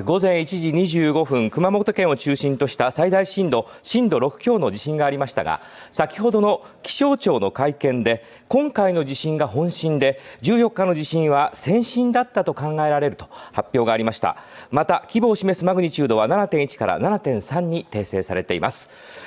午前1時25分熊本県を中心とした最大震度震度6強の地震がありましたが先ほどの気象庁の会見で今回の地震が本震で14日の地震は先震だったと考えられると発表がありましたまた規模を示すマグニチュードは7.1から7.3に訂正されています